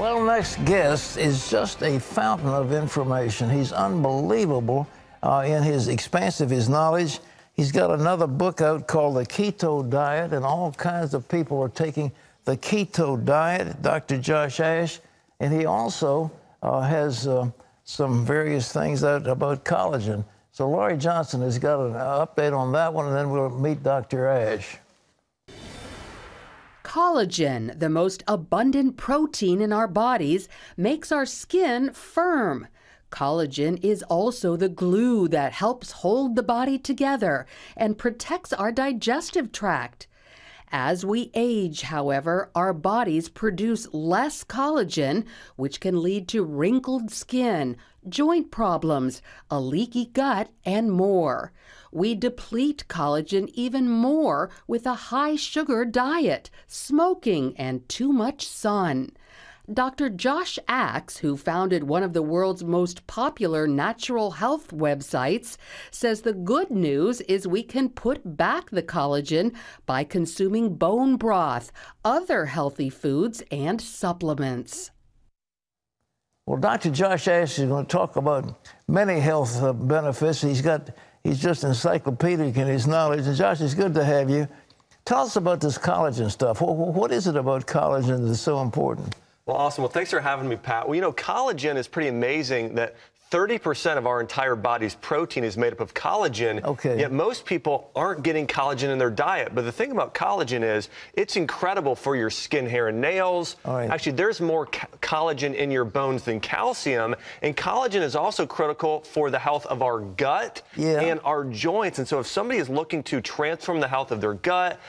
Well, next guest is just a fountain of information. He's unbelievable uh, in his expansive his knowledge. He's got another book out called The Keto Diet, and all kinds of people are taking the keto diet, Dr. Josh Ash, and he also uh, has uh, some various things out about collagen. So Laurie Johnson has got an update on that one, and then we'll meet Dr. Ash. Collagen, the most abundant protein in our bodies, makes our skin firm. Collagen is also the glue that helps hold the body together and protects our digestive tract. As we age, however, our bodies produce less collagen, which can lead to wrinkled skin, joint problems, a leaky gut, and more. We deplete collagen even more with a high sugar diet, smoking, and too much sun. Dr. Josh Axe, who founded one of the world's most popular natural health websites, says the good news is we can put back the collagen by consuming bone broth, other healthy foods, and supplements. Well, Dr. Josh Axe is going to talk about many health uh, benefits. He's got He's just encyclopedic in his knowledge. And Josh, it's good to have you. Tell us about this collagen stuff. what is it about collagen that's so important? Well, awesome. Well, thanks for having me, Pat. Well, you know, collagen is pretty amazing that 30% of our entire body's protein is made up of collagen. Okay. Yet most people aren't getting collagen in their diet. But the thing about collagen is it's incredible for your skin, hair, and nails. Right. Actually, there's more co collagen in your bones than calcium. And collagen is also critical for the health of our gut yeah. and our joints. And so if somebody is looking to transform the health of their gut,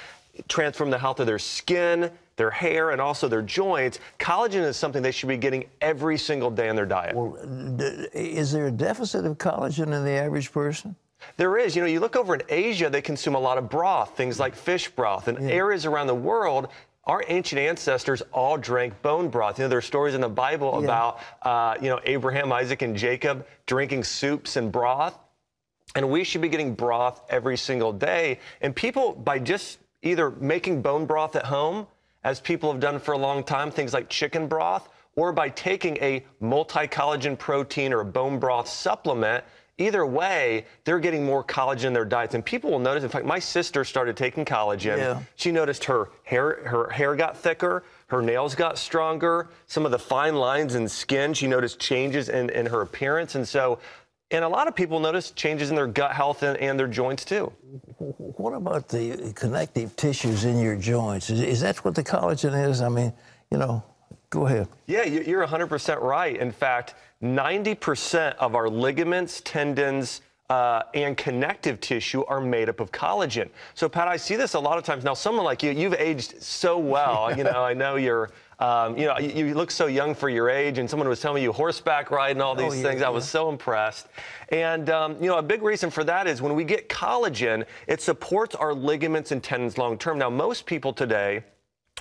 transform the health of their skin, their hair, and also their joints. Collagen is something they should be getting every single day in their diet. Well, is there a deficit of collagen in the average person? There is. You know, you look over in Asia, they consume a lot of broth, things like fish broth, and yeah. areas around the world. Our ancient ancestors all drank bone broth. You know, there are stories in the Bible yeah. about, uh, you know, Abraham, Isaac, and Jacob drinking soups and broth. And we should be getting broth every single day. And people, by just either making bone broth at home, as people have done for a long time, things like chicken broth, or by taking a multi collagen protein or a bone broth supplement. Either way, they're getting more collagen in their diets, and people will notice. In fact, my sister started taking collagen. Yeah. She noticed her hair her hair got thicker, her nails got stronger, some of the fine lines in skin. She noticed changes in, in her appearance, and so and a lot of people notice changes in their gut health and, and their joints too. What about the connective tissues in your joints? Is, is that what the collagen is? I mean, you know, go ahead. Yeah, you're 100% right. In fact, 90% of our ligaments, tendons, uh, and connective tissue are made up of collagen. So, Pat, I see this a lot of times. Now, someone like you, you've aged so well. you know, I know you're um, you know, you, you, look so young for your age, and someone was telling me you horseback ride and all oh, these oh, yeah, things. Yeah. I was so impressed. And, um, you know, a big reason for that is when we get collagen, it supports our ligaments and tendons long term. Now, most people today,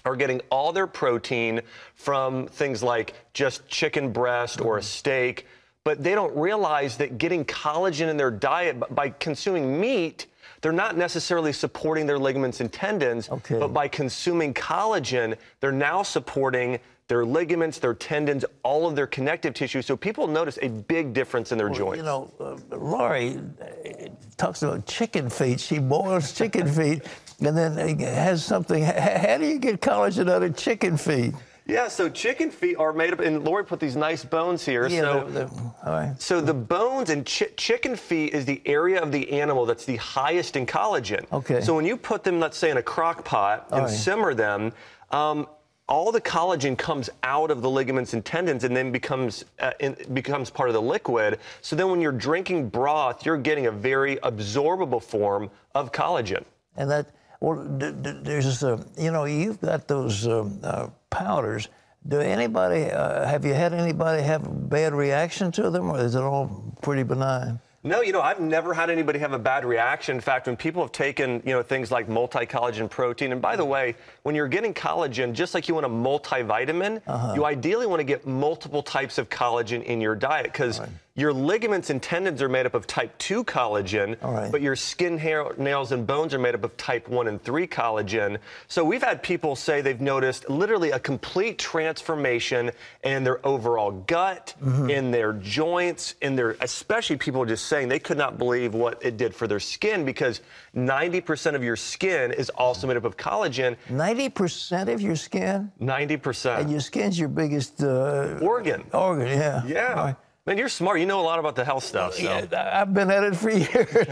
are getting all their protein from things like just chicken breast mm -hmm. or a mm-hmm. steak, but they don't realize that getting collagen in their diet by consuming meat they're not necessarily supporting their ligaments and tendons, okay. but by consuming collagen, they're now supporting their ligaments, their tendons, all of their connective tissue. So people notice a big difference in their well, joints. You know, uh, Laurie uh, talks about chicken feet. She boils chicken feet and then has something. How do you get collagen out of chicken feet? Yeah, so chicken feet are made up, and Lori put these nice bones here. Yeah, so, they're, they're, so the bones and chi chicken feet is the area of the animal that's the highest in collagen. Okay. So when you put them, let's say, in a crock pot and right. simmer them, um, all the collagen comes out of the ligaments and tendons and then becomes uh, in, becomes part of the liquid. So then when you're drinking broth, you're getting a very absorbable form of collagen. And that well, there's uh, you know you've got those um, uh, powders. Do anybody, uh, have you had anybody have a bad reaction to them, or is it all pretty benign? No, you know, I've never had anybody have a bad reaction. In fact, when people have taken, you know, things like multi-collagen protein, and by the way, when you're getting collagen, just like you want a multivitamin, uh-huh. you ideally want to get multiple types of collagen in your diet because right. Your ligaments and tendons are made up of type 2 collagen, right. but your skin, hair, nails, and bones are made up of type 1 and 3 collagen. So we've had people say they've noticed literally a complete transformation in their overall gut, mm -hmm. in their joints, in their, especially people just saying they could not believe what it did for their skin because 90% of your skin is also made up of collagen. 90% of your skin? 90%. And your skin's your biggest uh, organ. Organ, yeah. Yeah. Right. Man, you're smart. You know a lot about the health stuff. So. Yeah, I've been at it for years.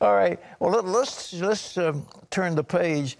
All right. Well, let, us let's, let's um, turn the page.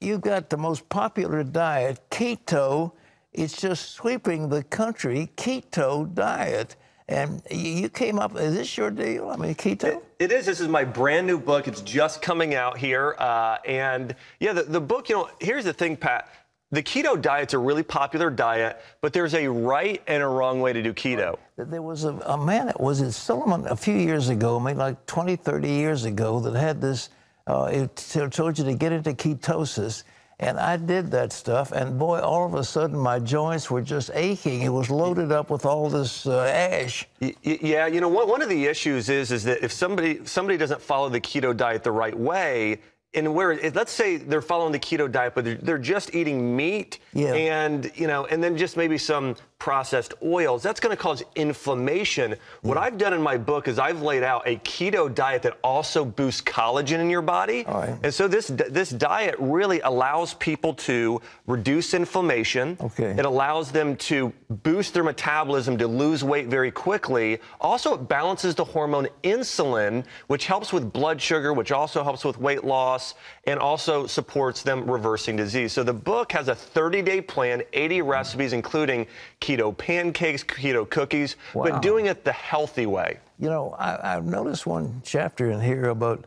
You've got the most popular diet, keto. It's just sweeping the country. Keto diet. And you came up, is this your deal? I mean, keto? It, it is. This is my brand new book. It's just coming out here. Uh, and yeah, the, the book, you know, here's the thing, Pat the keto diet's a really popular diet, but there's a right and a wrong way to do keto. There was a, a man that was in Solomon a few years ago, maybe like 20, 30 years ago, that had this, uh, it told you to get into ketosis. And I did that stuff, and boy, all of a sudden my joints were just aching. It was loaded up with all this uh, ash. Yeah, you know, one of the issues is is that if somebody somebody doesn't follow the keto diet the right way, and where let's say they're following the keto diet, but they're, they're just eating meat yeah. and you know, and then just maybe some processed oils. That's going to cause inflammation. Mm. What I've done in my book is I've laid out a keto diet that also boosts collagen in your body. And so this this diet really allows people to reduce inflammation. Okay. It allows them to boost their metabolism to lose weight very quickly. Also, it balances the hormone insulin, which helps with blood sugar, which also helps with weight loss, and also supports them reversing disease. So the book has a 30-day plan, 80 recipes, including keto keto pancakes, keto cookies, wow. but doing it the healthy way. You know, I, I've noticed one chapter in here about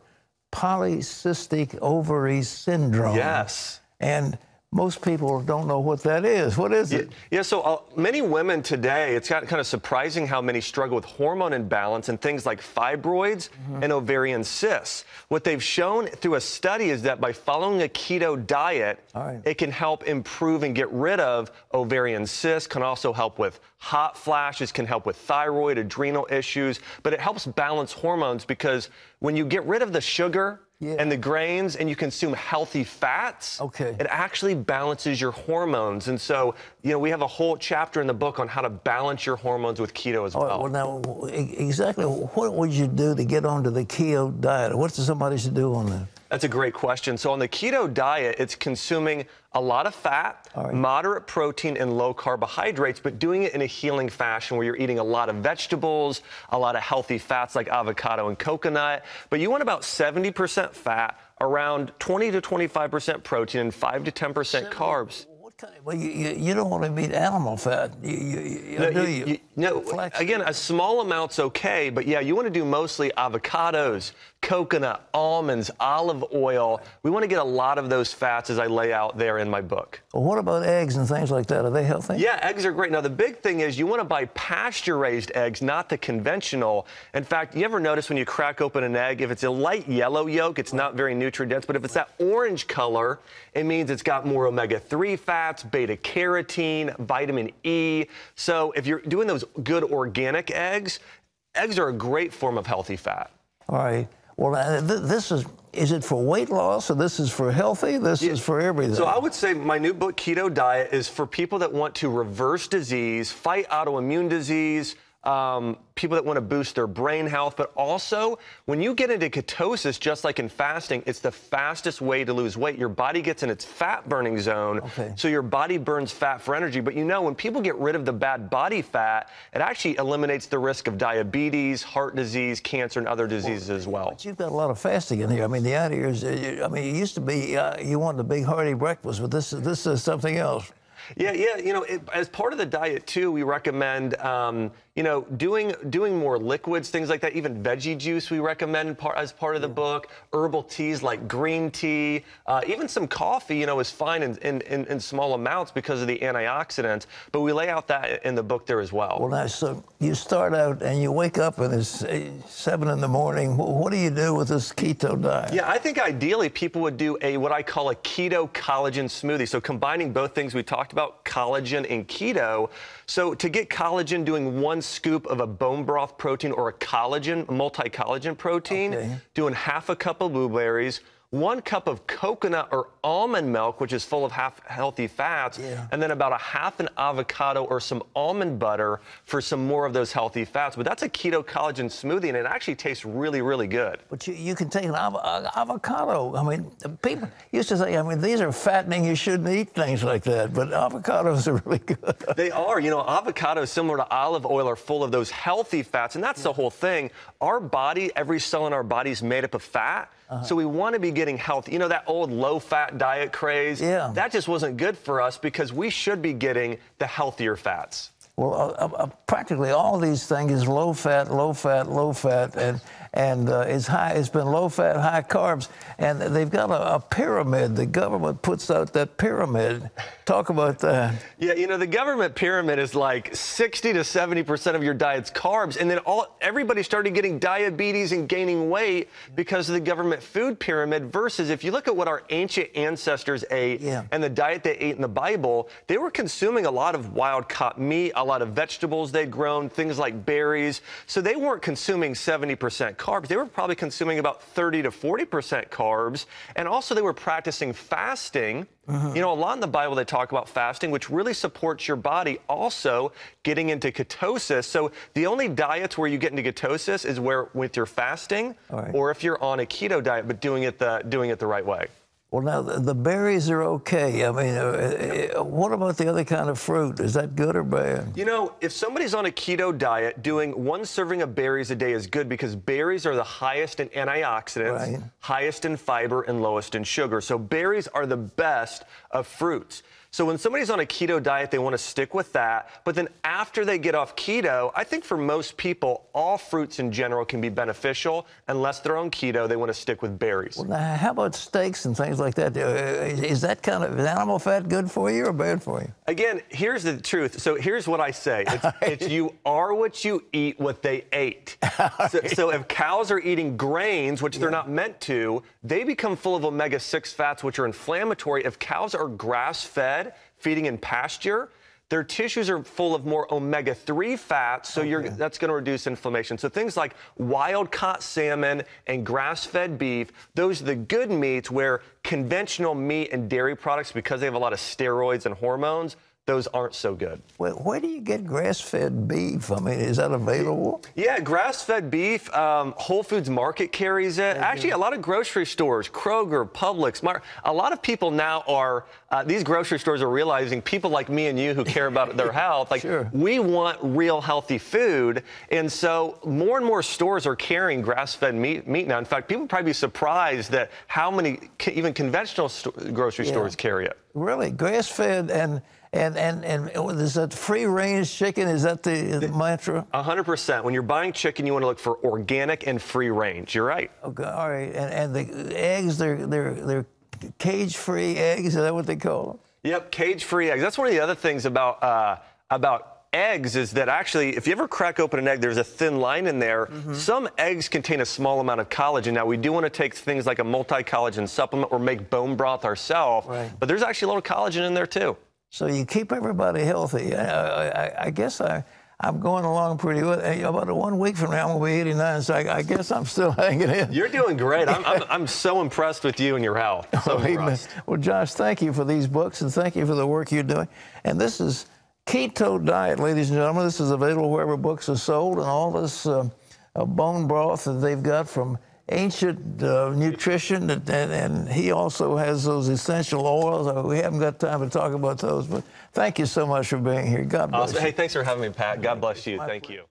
polycystic ovary syndrome. Yes. And most people don't know what that is. What is it? Yeah, so uh, many women today, it's kind of surprising how many struggle with hormone imbalance and things like fibroids mm-hmm. and ovarian cysts. What they've shown through a study is that by following a keto diet, right. it can help improve and get rid of ovarian cysts, can also help with hot flashes, can help with thyroid, adrenal issues, but it helps balance hormones because when you get rid of the sugar, yeah. and the grains and you consume healthy fats, okay. it actually balances your hormones. And so, you know, we have a whole chapter in the book on how to balance your hormones with keto as well. Right, well, now, exactly what would you do to get onto the keto diet? What does somebody should do on that? That's a great question. So on the keto diet, it's consuming a lot of fat, right. moderate protein, and low carbohydrates, but doing it in a healing fashion where you're eating a lot of vegetables, a lot of healthy fats like avocado and coconut. But you want about 70% fat, around 20 to 25% protein, and 5 to 10% carbs. Well, you, you, you, don't want to eat animal fat, you, you, no, do you? No, again, a small amount's okay, but yeah, you want to do mostly avocados, coconut, almonds, olive oil. We want to get a lot of those fats as I lay out there in my book. Well, what about eggs and things like that? Are they healthy? Yeah, eggs are great. Now, the big thing is you want to buy pasture raised eggs, not the conventional. In fact, you ever notice when you crack open an egg, if it's a light yellow yolk, it's not very nutrient dense, but if it's that orange color, it means it's got more omega 3 fats, beta carotene, vitamin E. So if you're doing those good organic eggs, eggs are a great form of healthy fat. All right. Well, uh, this is is it for weight loss or this is for healthy? This yeah. is for everything. So I would say my new book, Keto Diet, is for people that want to reverse disease, fight autoimmune disease, um, people that want to boost their brain health. But also, when you get into ketosis, just like in fasting, it's the fastest way to lose weight. Your body gets in its fat burning zone. Okay. So your body burns fat for energy. But you know, when people get rid of the bad body fat, it actually eliminates the risk of diabetes, heart disease, cancer, and other diseases well, as well. But you've got a lot of fasting in here. I mean, the idea is, uh, I mean, it used to be uh, you wanted a big hearty breakfast, but this, this is something else. Yeah, yeah. You know, it, as part of the diet too, we recommend um, you know doing doing more liquids, things like that. Even veggie juice we recommend as part of the book. Herbal teas like green tea, uh, even some coffee. You know, is fine in, in, in, in, small amounts because of the antioxidants. But we lay out that in the book there as well. Well, now, so you start out and you wake up and it's eh, seven in the morning. What do you do with this keto diet? Yeah, I think ideally people would do a what I call a keto collagen smoothie. So combining both things we talked about about collagen and keto. So to get collagen, doing one scoop of a bone broth protein or a collagen, multi-collagen protein, okay. doing half a cup of blueberries, one cup of coconut or almond milk, which is full of half healthy fats, yeah. and then about a half an avocado or some almond butter for some more of those healthy fats. But that's a keto collagen smoothie, and it actually tastes really, really good. But you, you can take an av uh, avocado. I mean, people used to say, I mean, these are fattening. You shouldn't eat things like that. But avocados are really good. they are. You know, avocados, similar to olive oil, are full of those healthy fats, and that's the whole thing. Our body, every cell in our body is made up of fat. Uh-huh. So we want to be getting healthy. You know, that old low fat diet craze? Yeah. That just wasn't good for us because we should be getting the healthier fats. Well, uh, uh, uh practically all these things is low fat, low fat, low fat, and and uh, it's high. It's been low fat, high carbs, and they've got a, a pyramid. The government puts out that pyramid. Talk about that. Yeah, you know the government pyramid is like 60 to 70 percent of your diet's carbs, and then all everybody started getting diabetes and gaining weight because of the government food pyramid. Versus if you look at what our ancient ancestors ate yeah. and the diet they ate in the Bible, they were consuming a lot of wild caught meat, a lot of vegetables they'd grown, things like berries. So they weren't consuming 70 percent carbs, they were probably consuming about 30 to 40% carbs. And also, they were practicing fasting. Uh-huh. You know, a lot in the Bible they talk about fasting, which really supports your body also getting into ketosis. So the only diets where you get into ketosis is where with your fasting right. or if you're on a keto diet, but doing it the doing it the right way. Well, now the, the berries are okay. I mean, uh, uh, uh, what about the other kind of fruit? Is that good or bad? You know, if somebody's on a keto diet, doing one serving of berries a day is good because berries are the highest in antioxidants, right. highest in fiber, and lowest in sugar. So berries are the best of fruits. So when somebody's on a keto diet, they want to stick with that. But then after they get off keto, I think for most people, all fruits in general can be beneficial unless they're on keto. They want to stick with berries. Well, now, how about steaks and things like that? Uh, is that kind of animal fat good for you or bad for you? Again, here's the truth. So here's what I say: it's, it's you are what you eat, what they ate. so, so, if cows are eating grains, which they're not meant to, they become full of omega-6 fats, which are inflammatory. If cows are grass-fed feeding in pasture, their tissues are full of more omega-3 fats, so okay. that's going to reduce inflammation. So things like wild-caught salmon and grass-fed beef, those are the good meats where conventional meat and dairy products, because they have a lot of steroids and hormones, those aren't so good. Well, where do you get grass-fed beef? I mean, is that available? Yeah, grass-fed beef. Um, Whole Foods Market carries it. Actually, a lot of grocery stores, Kroger, Publix, Mar a lot of people now are. Uh, these grocery stores are realizing people like me and you who care about their health, like sure. we want real healthy food, and so more and more stores are carrying grass-fed meat, meat, now. In fact, people probably be surprised that how many even conventional grocery yeah. stores carry it. Really, grass-fed and and, and, and oh, is that free range chicken? Is that the, the mantra? 100%. When you're buying chicken, you want to look for organic and free range. You're right. Okay, all right. And, and the eggs, they're, they're, they're cage free eggs. Is that what they call them? Yep, cage free eggs. That's one of the other things about, uh, about eggs is that actually, if you ever crack open an egg, there's a thin line in there. Mm-hmm. Some eggs contain a small amount of collagen. Now, we do want to take things like a multi collagen supplement or make bone broth ourselves, right. but there's actually a little collagen in there too. So you keep everybody healthy. I, I, I guess I, I'm going along pretty well. About one week from now, I'm going to be 89, so I, I, guess I'm still hanging in. You're doing great. I'm, I'm, I'm so impressed with you and your health. So well, oh, well, Josh, thank you for these books and thank you for the work you're doing. And this is Keto Diet, ladies and gentlemen. This is available wherever books are sold, and all this uh, uh, bone broth that they've got from ancient uh, nutrition, and, and, he also has those essential oils. Uh, we haven't got time to talk about those, but thank you so much for being here. God bless awesome. you. Hey, thanks for having me, Pat. God bless you. My thank you.